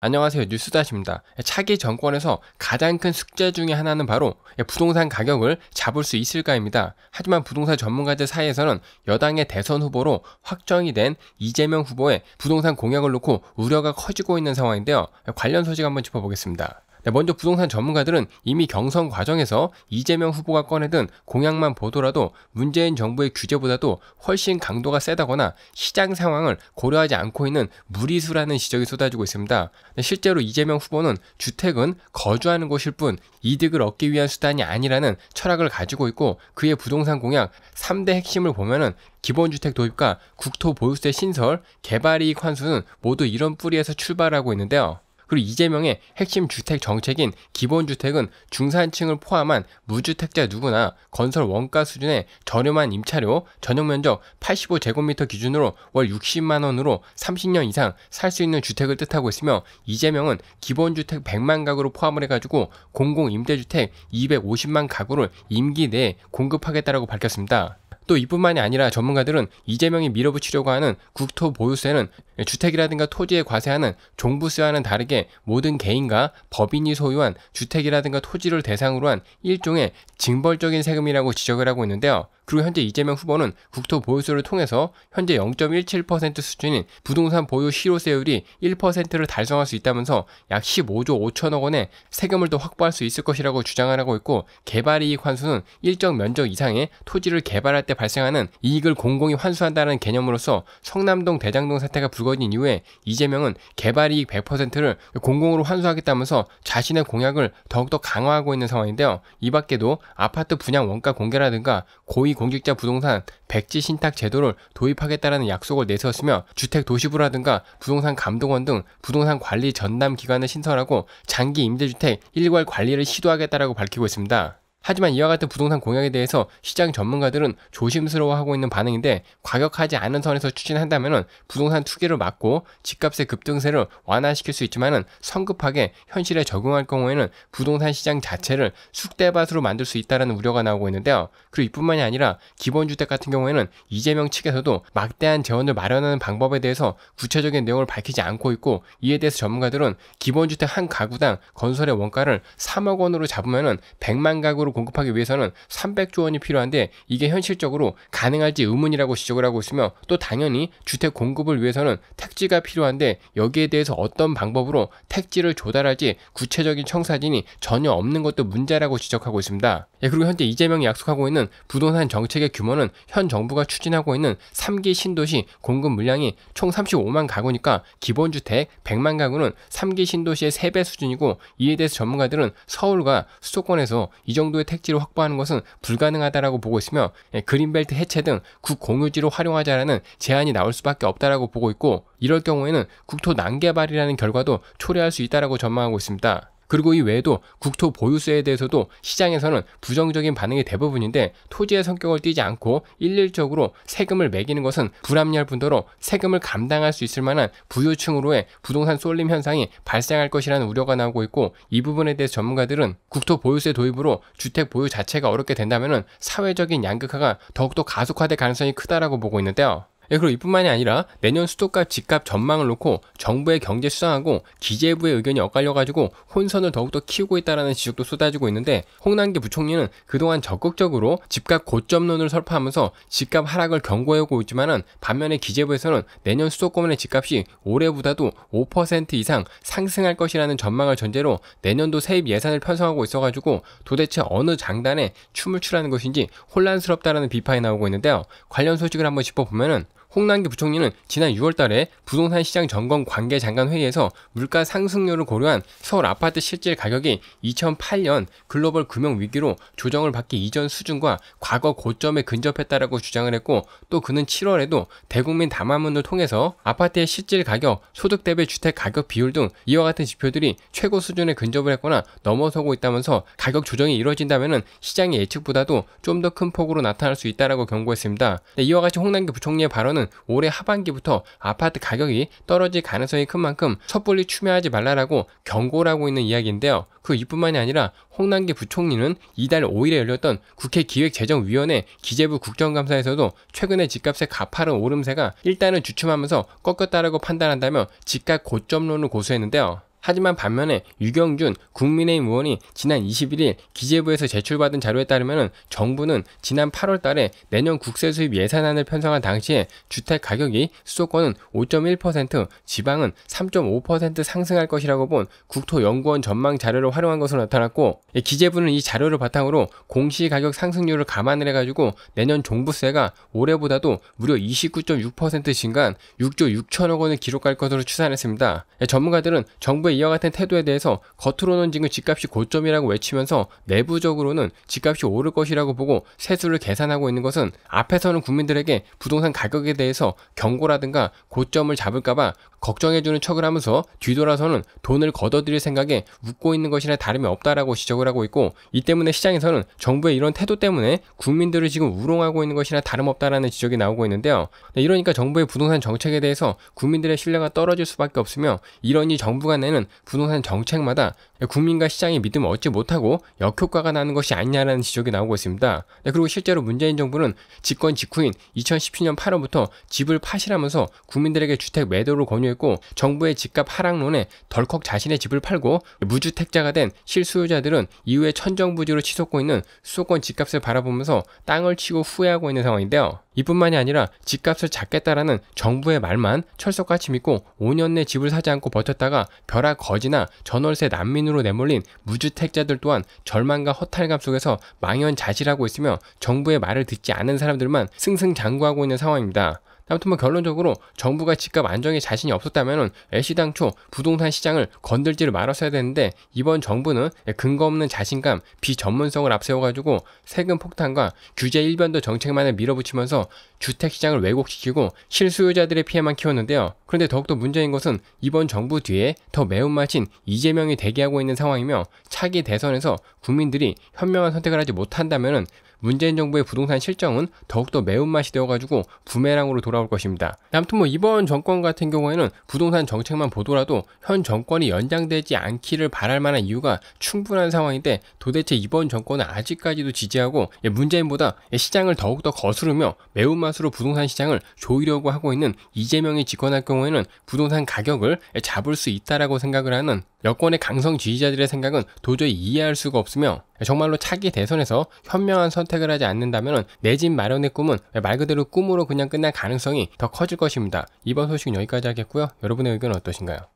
안녕하세요. 뉴스다시입니다. 차기 정권에서 가장 큰 숙제 중의 하나는 바로 부동산 가격을 잡을 수 있을까입니다. 하지만 부동산 전문가들 사이에서는 여당의 대선 후보로 확정이 된 이재명 후보의 부동산 공약을 놓고 우려가 커지고 있는 상황인데요. 관련 소식 한번 짚어보겠습니다. 네, 먼저 부동산 전문가들은 이미 경선 과정에서 이재명 후보가 꺼내든 공약만 보더라도 문재인 정부의 규제보다도 훨씬 강도가 세다거나 시장 상황을 고려하지 않고 있는 무리수라는 지적이 쏟아지고 있습니다. 네, 실제로 이재명 후보는 주택은 거주하는 곳일 뿐 이득을 얻기 위한 수단이 아니라는 철학을 가지고 있고 그의 부동산 공약 3대 핵심을 보면은 기본주택 도입과 국토 보유세 신설, 개발이익 환수는 모두 이런 뿌리에서 출발하고 있는데요. 그리고 이재명의 핵심 주택 정책인 기본주택은 중산층을 포함한 무주택자 누구나 건설 원가 수준의 저렴한 임차료 전용 면적 85제곱미터 기준으로 월 60만 원으로 30년 이상 살 수 있는 주택을 뜻하고 있으며 이재명은 기본주택 100만 가구로 포함을 해가지고 공공임대주택 250만 가구를 임기 내에 공급하겠다라고 밝혔습니다. 또 이뿐만이 아니라 전문가들은 이재명이 밀어붙이려고 하는 국토보유세는 주택이라든가 토지에 과세하는 종부세와는 다르게 모든 개인과 법인이 소유한 주택이라든가 토지를 대상으로 한 일종의 징벌적인 세금이라고 지적을 하고 있는데요. 그리고 현재 이재명 후보는 국토 보유세를 통해서 현재 0.17% 수준인 부동산 보유 실효세율이 1%를 달성할 수 있다면서 약 15조 5천억 원의 세금을 더 확보할 수 있을 것이라고 주장을 하고 있고 개발이익 환수는 일정 면적 이상의 토지를 개발할 때 발생하는 이익을 공공이 환수한다는 개념으로서 성남동 대장동 사태가 불거진 이후에 이재명은 개발이익 100%를 공공으로 환수하겠다면서 자신의 공약을 더욱더 강화하고 있는 상황인데요. 이 밖에도 아파트 분양 원가 공개라든가 고위 공직자 부동산 백지 신탁 제도를 도입하겠다라는 약속을 내세웠으며 주택 도시부라든가 부동산 감독원 등 부동산 관리 전담 기관을 신설하고 장기 임대주택 일괄 관리를 시도하겠다라고 밝히고 있습니다. 하지만 이와 같은 부동산 공약에 대해서 시장 전문가들은 조심스러워하고 있는 반응인데 과격하지 않은 선에서 추진한다면 부동산 투기를 막고 집값의 급등세를 완화시킬 수있지만 성급하게 현실에 적응할 경우에는 부동산 시장 자체를 쑥대밭으로 만들 수 있다는 우려가 나오고 있는데요. 그리고 이뿐만이 아니라 기본주택 같은 경우에는 이재명 측에서도 막대한 재원을 마련하는 방법에 대해서 구체적인 내용을 밝히지 않고 있고 이에 대해서 전문가들은 기본주택 한 가구당 건설의 원가를 3억 원으로 잡으면 100만 가구로 공급하기 위해서는 300조 원이 필요한데 이게 현실적으로 가능할지 의문이라고 지적을 하고 있으며 또 당연히 주택 공급을 위해서는 택지가 필요한데 여기에 대해서 어떤 방법으로 택지를 조달할지 구체적인 청사진이 전혀 없는 것도 문제라고 지적하고 있습니다. 네, 그리고 현재 이재명이 약속하고 있는 부동산 정책의 규모는 현 정부가 추진하고 있는 3기 신도시 공급 물량이 총 35만 가구니까 기본 주택 100만 가구는 3기 신도시의 3배 수준이고 이에 대해서 전문가들은 서울과 수도권에서 이 정도의 택지를 확보하는 것은 불가능하다라고 보고 있으며 예, 그린벨트 해체 등 국공유지로 활용하자라는 제안이 나올 수밖에 없다라고 보고 있고 이럴 경우에는 국토 난개발이라는 결과도 초래할 수 있다라고 전망하고 있습니다. 그리고 이 외에도 국토 보유세에 대해서도 시장에서는 부정적인 반응이 대부분인데 토지의 성격을 띄지 않고 일률적으로 세금을 매기는 것은 불합리할 뿐더러 세금을 감당할 수 있을 만한 부유층으로의 부동산 쏠림 현상이 발생할 것이라는 우려가 나오고 있고 이 부분에 대해 서 전문가들은 국토 보유세 도입으로 주택 보유 자체가 어렵게 된다면 사회적인 양극화가 더욱더 가속화될 가능성이 크다라고 보고 있는데요. 예, 그리고 이뿐만이 아니라 내년 수도값 집값 전망을 놓고 정부의 경제 수상하고 기재부의 의견이 엇갈려가지고 혼선을 더욱더 키우고 있다라는 지적도 쏟아지고 있는데 홍남기 부총리는 그동안 적극적으로 집값 고점론을 설파하면서 집값 하락을 경고해오고 있지만은 반면에 기재부에서는 내년 수도권의 집값이 올해보다도 5% 이상 상승할 것이라는 전망을 전제로 내년도 세입 예산을 편성하고 있어가지고 도대체 어느 장단에 춤을 추라는 것인지 혼란스럽다는 비판이 나오고 있는데요. 관련 소식을 한번 짚어보면은 홍남기 부총리는 지난 6월달에 부동산 시장 점검 관계 장관 회의에서 물가 상승률을 고려한 서울 아파트 실질 가격이 2008년 글로벌 금융 위기로 조정을 받기 이전 수준과 과거 고점에 근접했다라고 주장을 했고 또 그는 7월에도 대국민 담화문을 통해서 아파트의 실질 가격, 소득 대비 주택 가격 비율 등 이와 같은 지표들이 최고 수준에 근접을 했거나 넘어서고 있다면서 가격 조정이 이뤄진다면 시장의 예측보다도 좀 더 큰 폭으로 나타날 수 있다라고 경고했습니다. 네, 이와 같이 홍남기 부총리의 발언 부에서는 올해 하반기부터 아파트 가격이 떨어질 가능성이 큰 만큼 섣불리 추매하지 말라라고 경고를 하고 있는 이야기인데요. 그 이뿐만이 아니라 홍남기 부총리는 이달 5일에 열렸던 국회 기획재정위원회 기재부 국정감사에서도 최근에 집값의 가파른 오름세가 일단은 주춤하면서 꺾였다라고 판단한다며 집값 고점론을 고수했는데요. 하지만 반면에 유경준 국민의힘 의원이 지난 21일 기재부에서 제출받은 자료에 따르면 정부는 지난 8월 달에 내년 국세 수입 예산안을 편성한 당시에 주택 가격이 수도권은 5.1%, 지방은 3.5% 상승할 것이라고 본 국토연구원 전망 자료를 활용한 것으로 나타났고 기재부는 이 자료를 바탕으로 공시 가격 상승률을 감안을 해가지고 내년 종부세가 올해보다도 무려 29.6% 증가한 6조 6천억 원을 기록할 것으로 추산했습니다. 전문가들은 정부의 이와 같은 태도에 대해서 겉으로는 지금 집값이 고점이라고 외치면서 내부적으로는 집값이 오를 것이라고 보고 세수를 계산하고 있는 것은 앞에서는 국민들에게 부동산 가격에 대해서 경고라든가 고점을 잡을까봐 걱정해주는 척을 하면서 뒤돌아서는 돈을 걷어들일 생각에 웃고 있는 것이나 다름이 없다라고 지적을 하고 있고 이 때문에 시장에서는 정부의 이런 태도 때문에 국민들을 지금 우롱하고 있는 것이나 다름없다라는 지적이 나오고 있는데요. 네, 이러니까 정부의 부동산 정책에 대해서 국민들의 신뢰가 떨어질 수밖에 없으며 이러니 정부가 내는 부동산 정책마다 국민과 시장의 믿음을 얻지 못하고 역효과가 나는 것이 아니냐라는 지적이 나오고 있습니다. 네, 그리고 실제로 문재인 정부는 집권 직후인 2017년 8월부터 집을 파시라면서 국민들에게 주택 매도를 권유했고 있고 정부의 집값 하락론에 덜컥 자신의 집을 팔고 무주택자가 된 실수요자들은 이후에 천정부지로 치솟고 있는 수도권 집값을 바라보면서 땅을 치고 후회하고 있는 상황인데요. 이뿐만이 아니라 집값을 잡겠다라는 정부의 말만 철석같이 믿고 5년 내 집을 사지 않고 버텼다가 벼락 거지나 전월세 난민으로 내몰린 무주택자들 또한 절망과 허탈감 속에서 망연자실하고 있으며 정부의 말을 듣지 않은 사람들만 승승장구하고 있는 상황입니다. 아무튼 뭐 결론적으로 정부가 집값 안정에 자신이 없었다면 애시 당초 부동산 시장을 건들지를 말았어야 되는데 이번 정부는 근거 없는 자신감, 비전문성을 앞세워가지고 세금 폭탄과 규제 일변도 정책만을 밀어붙이면서 주택시장을 왜곡시키고 실수요자들의 피해만 키웠는데요. 그런데 더욱더 문제인 것은 이번 정부 뒤에 더 매운맛인 이재명이 대기하고 있는 상황이며 차기 대선에서 국민들이 현명한 선택을 하지 못한다면 문재인 정부의 부동산 실정은 더욱더 매운맛이 되어가지고 부메랑으로 돌아올 것입니다. 아무튼 뭐 이번 정권 같은 경우에는 부동산 정책만 보더라도 현 정권이 연장되지 않기를 바랄 만한 이유가 충분한 상황인데 도대체 이번 정권은 아직까지도 지지하고 예, 문재인보다 예, 시장을 더욱더 거스르며 매운맛으로 부동산 시장을 조이려고 하고 있는 이재명이 집권할 경우에는 부동산 가격을 예, 잡을 수 있다라고 생각을 하는 여권의 강성 지지자들의 생각은 도저히 이해할 수가 없으며 정말로 차기 대선에서 현명한 선택을 하지 않는다면 내 집 마련의 꿈은 말 그대로 꿈으로 그냥 끝날 가능성이 더 커질 것입니다. 이번 소식은 여기까지 하겠고요. 여러분의 의견은 어떠신가요?